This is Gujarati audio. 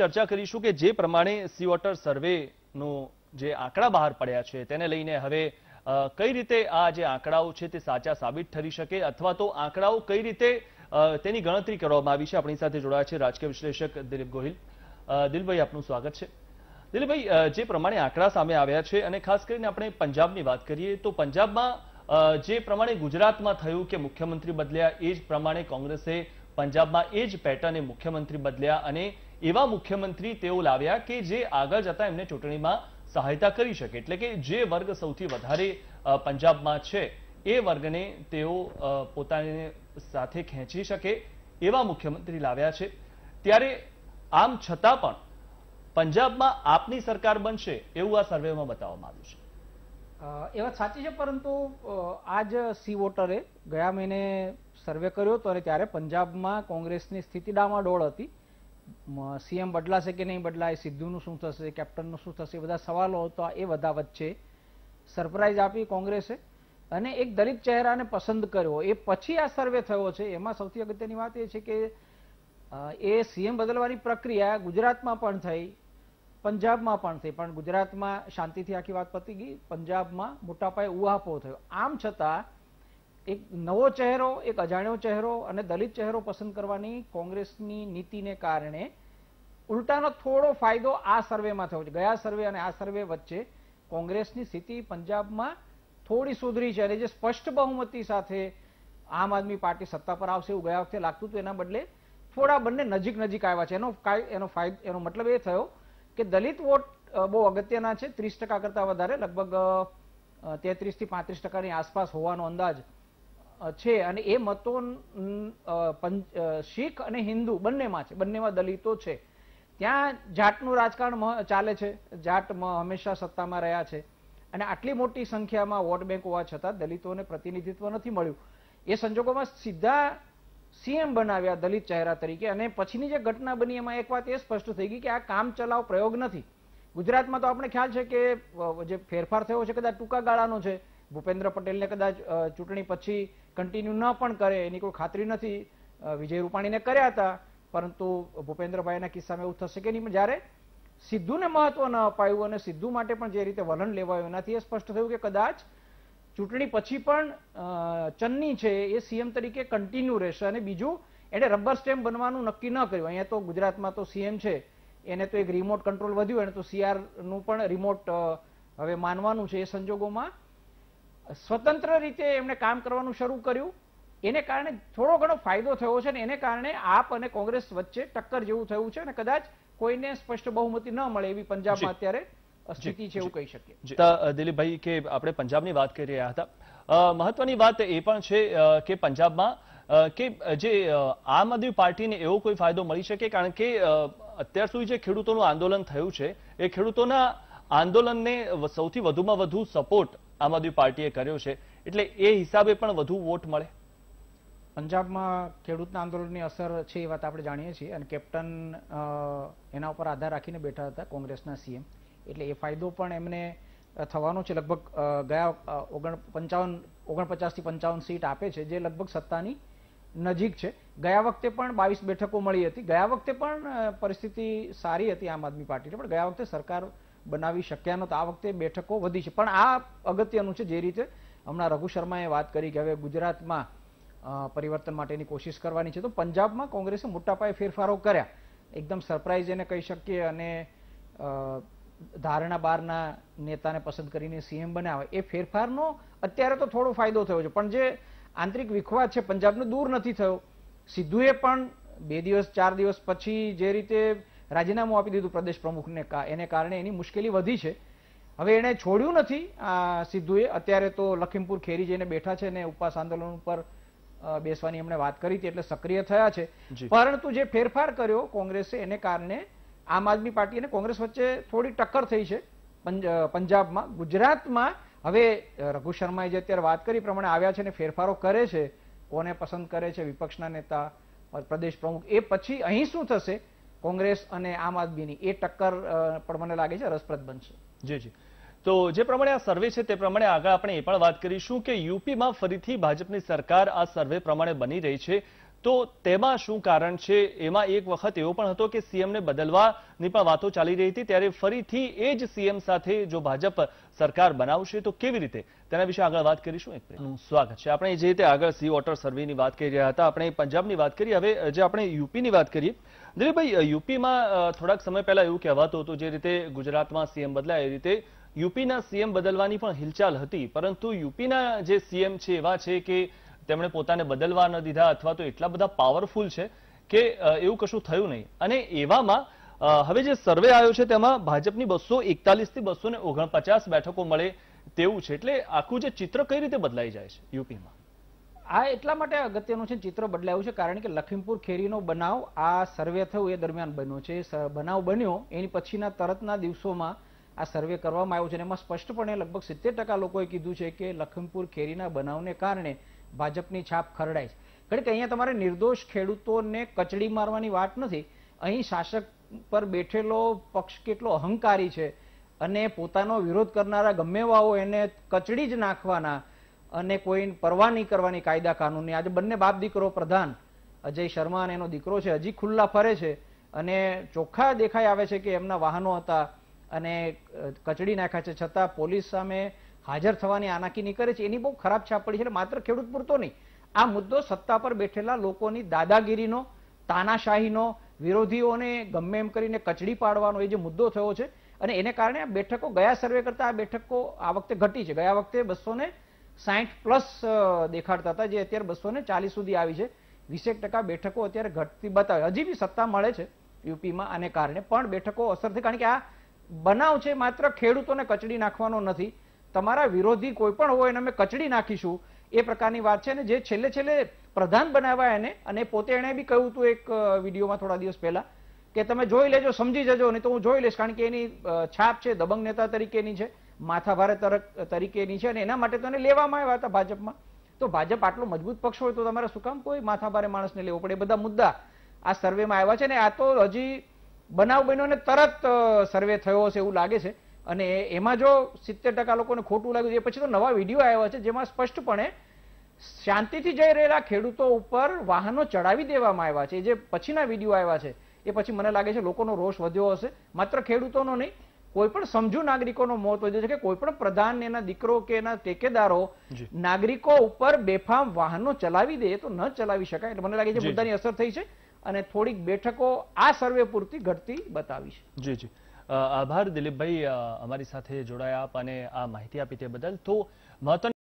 ચર્ચા કરીશું કે જે પ્રમાણે સી વોટર સર્વેનો જે આંકડા બહાર પડ્યા છે તેને લઈને હવે કઈ રીતે આ જે આંકડાઓ છે તે સાચા સાબિત ઠરી શકે અથવા તો આંકડાઓ કઈ રીતે તેની ગણતરી કરવામાં આવી છે આપણી સાથે જોડાયા છે રાજકીય વિશ્લેષક દિલીપ ગોહિલ દિલભાઈ આપનું સ્વાગત છે દિલીપભાઈ જે પ્રમાણે આંકડા સામે આવ્યા છે અને ખાસ કરીને આપણે પંજાબની વાત કરીએ તો પંજાબમાં જે પ્રમાણે ગુજરાતમાં થયું કે મુખ્યમંત્રી બદલ્યા એ જ પ્રમાણે કોંગ્રેસે પંજાબમાં એ જ પેટર્ને મુખ્યમંત્રી બદલ્યા અને એવા મુખ્યમંત્રી તેઓ લાવ્યા કે જે આગળ જતા એમને ચૂંટણીમાં સહાયતા કરી શકે એટલે કે જે વર્ગ સૌથી વધારે પંજાબમાં છે એ વર્ગને તેઓ પોતાને સાથે ખેંચી શકે એવા મુખ્યમંત્રી લાવ્યા છે ત્યારે આમ છતાં પણ પંજાબમાં આપની સરકાર બનશે એવું આ સર્વેમાં બતાવવામાં આવ્યું છે એ વાત સાચી છે પરંતુ આજ સી વોટરે ગયા મહિને સર્વે કર્યો હતો અને ત્યારે પંજાબમાં કોંગ્રેસની સ્થિતિ ડામાડોળ હતી સીએમ બદલાશે કે નહીં બદલાય સિદ્ધુનું શું થશે કેપ્ટનનું શું થશે બધા સવાલો હતા એ બધા વચ્ચે સરપ્રાઇઝ આપી કોંગ્રેસે અને એક દલિત ચહેરાને પસંદ કર્યો એ પછી આ સર્વે થયો છે એમાં સૌથી અગત્યની વાત એ છે કે એ સીએમ બદલવાની પ્રક્રિયા ગુજરાતમાં પણ થઈ પંજાબમાં પણ થઈ પણ ગુજરાતમાં શાંતિથી આખી વાત પતી ગઈ પંજાબમાં મોટા પાયે ઉહાપો થયો આમ છતાં એક નવો ચહેરો એક અજાણ્યો ચહેરો અને દલિત ચહેરો પસંદ કરવાની કોંગ્રેસની નીતિને કારણે ઉલટાનો થોડો ફાયદો આ સર્વેમાં થયો છે ગયા સર્વે અને આ સર્વે વચ્ચે કોંગ્રેસની સ્થિતિ પંજાબમાં થોડી સુધરી છે અને જે સ્પષ્ટ બહુમતી સાથે આમ આદમી પાર્ટી સત્તા પર આવશે એવું ગયા વખતે લાગતું હતું એના બદલે થોડા બંને નજીક નજીક આવ્યા છે એનો એનો ફાયદો એનો મતલબ એ થયો કે દલિત વોટ બહુ અગત્યના છે ત્રીસ ટકા કરતાં વધારે લગભગ તેત્રીસ થી પાંત્રીસ ટકાની આસપાસ હોવાનો અંદાજ છે અને એ મતો શીખ અને હિન્દુ બંનેમાં છે બંનેમાં દલિતો છે ત્યાં જાટનું રાજકારણ ચાલે છે જાટ હંમેશા સત્તામાં રહ્યા છે અને આટલી મોટી સંખ્યામાં વોટ બેંક હોવા છતાં દલિતોને પ્રતિનિધિત્વ નથી મળ્યું એ સંજોગોમાં સીધા સીએમ બનાવ્યા દલિત ચહેરા તરીકે અને પછીની જે ઘટના બની એમાં એક વાત એ સ્પષ્ટ થઈ ગઈ કે આ કામ ચલાવ પ્રયોગ નથી ગુજરાતમાં તો આપણે ખ્યાલ છે કે જે ફેરફાર થયો છે કદાચ ટૂંકા ગાળાનો છે ભૂપેન્દ્ર પટેલને કદાચ ચૂંટણી પછી કન્ટિન્યુ ન પણ કરે એની કોઈ ખાતરી નથી વિજય રૂપાણીને કર્યા હતા પરંતુ ભૂપેન્દ્રભાઈના કિસ્સામાં એવું થશે કે નહીં પણ જ્યારે સિદ્ધુને મહત્વ ન અપાયું અને સિદ્ધુ માટે પણ જે રીતે વલણ લેવાયું એનાથી એ સ્પષ્ટ થયું કે કદાચ ચૂંટણી પછી પણ ચન્ની છે એ સીએમ તરીકે કન્ટિન્યુ રહેશે અને બીજું એણે રબર સ્ટેમ્પ બનવાનું નક્કી ન કર્યું અહીંયા તો ગુજરાતમાં તો સીએમ છે એને તો એક રિમોટ કંટ્રોલ વધ્યું એને તો સીઆરનું પણ રિમોટ હવે માનવાનું છે એ સંજોગોમાં સ્વતંત્ર રીતે એમણે કામ કરવાનું શરૂ કર્યું એને કારણે થોડો ઘણો ફાયદો થયો છે અને એને કારણે આપ અને કોંગ્રેસ વચ્ચે ટક્કર જેવું થયું છે અને કદાચ કોઈને સ્પષ્ટ બહુમતી ન મળે એવી પંજાબમાં અત્યારે સ્થિતિ છે એવું કહી શકીએ દિલીપભાઈ કે આપણે પંજાબની વાત કરી રહ્યા હતા મહત્વની વાત એ પણ છે કે પંજાબમાં કે જે આમ આદમી પાર્ટીને એવો કોઈ ફાયદો મળી શકે કારણ કે અત્યાર સુધી જે ખેડૂતોનું આંદોલન થયું છે એ ખેડૂતોના આંદોલનને સૌથી વધુમાં વધુ સપોર્ટ આમ આદમી પાર્ટીએ કર્યો છે એટલે એ હિસાબે પણ વધુ વોટ મળે પંજાબમાં ખેડૂતના આંદોલનની અસર છે એ વાત આપણે જાણીએ છીએ અને કેપ્ટન એના ઉપર આધાર રાખીને બેઠા હતા કોંગ્રેસના સીએમ એટલે એ ફાયદો પણ એમને થવાનો છે લગભગ ગયા ઓગણ પંચાવન ઓગણપચાસથી પંચાવન સીટ આપે છે જે લગભગ સત્તાની નજીક છે ગયા વખતે પણ બાવીસ બેઠકો મળી હતી ગયા વખતે પણ પરિસ્થિતિ સારી હતી આમ આદમી પાર્ટીને પણ ગયા વખતે સરકાર બનાવી શક્યા નહોતા આ વખતે બેઠકો વધી છે પણ આ અગત્યનું છે જે રીતે હમણાં રઘુ શર્માએ વાત કરી કે હવે ગુજરાતમાં પરિવર્તન માટેની કોશિશ કરવાની છે તો પંજાબમાં કોંગ્રેસે મોટા પાયે ફેરફારો કર્યા એકદમ સરપ્રાઇઝ એને કહી શકીએ અને ધારણા બહારના નેતાને પસંદ કરીને સીએમ બનાવે એ ફેરફારનો અત્યારે તો થોડો ફાયદો થયો છે પણ જે આંતરિક વિખવાદ છે પંજાબનો દૂર નથી થયો સિદ્ધુએ પણ બે દિવસ ચાર દિવસ પછી જે રીતે રાજીનામું આપી દીધું પ્રદેશ પ્રમુખને એને કારણે એની મુશ્કેલી વધી છે હવે એણે છોડ્યું નથી સિદ્ધુએ અત્યારે તો લખીમપુર ખેરી જઈને બેઠા છે ને ઉપવાસ આંદોલન ઉપર બેસવાની એમણે વાત કરી હતી એટલે સક્રિય થયા છે પરંતુ જે ફેરફાર કર્યો કોંગ્રેસે એને કારણે આમ આદમી પાર્ટી અને કોંગ્રેસ વચ્ચે થોડી ટક્કર થઈ છે પંજાબમાં ગુજરાતમાં હવે રઘુ શર્માએ જે અત્યારે વાત કરી પ્રમાણે આવ્યા છે ને ફેરફારો કરે છે કોને પસંદ કરે છે વિપક્ષના નેતા પ્રદેશ પ્રમુખ એ પછી અહીં શું થશે કોંગ્રેસ અને આમ આદમીની એ ટક્કર પણ મને લાગે છે રસપ્રદ બનશે જી જી તો જે પ્રમાણે આ સર્વે છે તે પ્રમાણે આગળ આપણે એ પણ વાત કરીશું કે યુપીમાં ફરીથી ભાજપની સરકાર આ સર્વે પ્રમાણે બની રહી છે તો તેમાં શું કારણ છે એમાં એક વખત એવો પણ હતો કે સીએમને બદલવાની પણ વાતો ચાલી રહી હતી ત્યારે ફરીથી એ જ સીએમ સાથે જો ભાજપ સરકાર બનાવશે તો કેવી રીતે તેના વિશે આગળ વાત કરીશું એક સ્વાગત છે આપણે જે રીતે આગળ સી વોટર સર્વેની વાત કરી રહ્યા હતા આપણે પંજાબની વાત કરી હવે જે આપણે યુપીની વાત કરીએ દિલીપભાઈ યુપીમાં થોડાક સમય પહેલા એવું કહેવાતું હતું જે રીતે ગુજરાતમાં સીએમ બદલાય એ રીતે યુપીના સીએમ બદલવાની પણ હિલચાલ હતી પરંતુ યુપીના જે સીએમ છે એવા છે કે તેમણે પોતાને બદલવા ન દીધા અથવા તો એટલા બધા પાવરફુલ છે કે એવું કશું થયું નહીં અને એવામાં હવે જે સર્વે આવ્યો છે તેમાં ભાજપની બસો એકતાલીસથી બસો ને ઓગણપચાસ બેઠકો મળે તેવું છે એટલે આખું જે ચિત્ર કઈ રીતે બદલાઈ જાય છે યુપીમાં આ એટલા માટે અગત્યનું છે ચિત્ર બદલાયું છે કારણ કે લખીમપુર ખેરીનો બનાવ આ સર્વે થયો એ દરમિયાન બન્યો છે બનાવ બન્યો એની પછીના તરતના દિવસોમાં આ સર્વે કરવામાં આવ્યો છે એમાં સ્પષ્ટપણે લગભગ સિત્તેર ટકા લોકોએ કીધું છે કે લખીમપુર ખેરીના બનાવને કારણે ભાજપની છાપ ખરડાય છે કારણ કે અહીંયા તમારે નિર્દોષ ખેડૂતોને કચડી મારવાની વાત નથી અહીં શાસક પર બેઠેલો પક્ષ કેટલો અહંકારી છે અને પોતાનો વિરોધ કરનારા ગમે એવા એને કચડી જ નાખવાના અને કોઈ પરવા નહીં કરવાની કાયદા કાનૂનની આજે બંને બાપ દીકરો પ્રધાન અજય શર્મા અને એનો દીકરો છે હજી ખુલ્લા ફરે છે અને ચોખ્ખા દેખાઈ આવે છે કે એમના વાહનો હતા અને કચડી નાખ્યા છે છતાં પોલીસ સામે હાજર થવાની આનાકીની કરે છે એની બહુ ખરાબ છાપ પડી છે એટલે માત્ર ખેડૂત પૂરતો નહીં આ મુદ્દો સત્તા પર બેઠેલા લોકોની દાદાગીરીનો તાનાશાહીનો વિરોધીઓને ગમે એમ કરીને કચડી પાડવાનો એ જે મુદ્દો થયો છે અને એને કારણે આ બેઠકો ગયા સર્વે કરતા આ બેઠકો આ વખતે ઘટી છે ગયા વખતે બસો ને સાહીઠ પ્લસ દેખાડતા હતા જે અત્યારે બસો ને ચાલીસ સુધી આવી છે વીસેક ટકા બેઠકો અત્યારે ઘટતી બતાવે હજી બી સત્તા મળે છે યુપીમાં આને કારણે પણ બેઠકો અસર અસરથી કારણ કે આ બનાવ છે માત્ર ખેડૂતોને કચડી નાખવાનો નથી તમારા વિરોધી કોઈ પણ હોય એને અમે કચડી નાખીશું એ પ્રકારની વાત છે ને જે છેલ્લે છેલ્લે પ્રધાન બનાવ્યા એને અને પોતે એણે બી કહ્યું હતું એક વિડીયોમાં થોડા દિવસ પહેલા કે તમે જોઈ લેજો સમજી જજો નહીં તો હું જોઈ લઈશ કારણ કે એની છાપ છે દબંગ નેતા તરીકેની છે માથા માથાભારે તરીકેની છે અને એના માટે તો એને લેવામાં આવ્યા હતા ભાજપમાં તો ભાજપ આટલો મજબૂત પક્ષ હોય તો તમારે શું કામ કોઈ માથાભારે માણસને લેવો પડે બધા મુદ્દા આ સર્વેમાં આવ્યા છે ને આ તો હજી બનાવ બન્યો ને તરત સર્વે થયો હશે એવું લાગે છે અને એમાં જો સિત્તેર ટકા લોકોને ખોટું લાગ્યું એ પછી તો નવા વિડીયો આવ્યા છે જેમાં સ્પષ્ટપણે શાંતિથી જઈ રહેલા ખેડૂતો ઉપર વાહનો ચડાવી દેવામાં આવ્યા છે જે પછીના વિડીયો આવ્યા છે એ પછી મને લાગે છે લોકોનો રોષ વધ્યો હશે માત્ર ખેડૂતોનો નહીં કોઈ પણ સમજુ નાગરિકોનો મોત વધ્યો છે કે કોઈ પણ પ્રધાન એના દીકરો કે એના ટેકેદારો નાગરિકો ઉપર બેફામ વાહનો ચલાવી દે તો ન ચલાવી શકાય એટલે મને લાગે છે મુદ્દાની અસર થઈ છે અને થોડીક બેઠકો આ સર્વે પૂરતી ઘટતી બતાવી છે જી જી આભાર દિલીપભાઈ અમારી સાથે જોડાયા આપ અને આ માહિતી આપી તે બદલ તો મહત્વની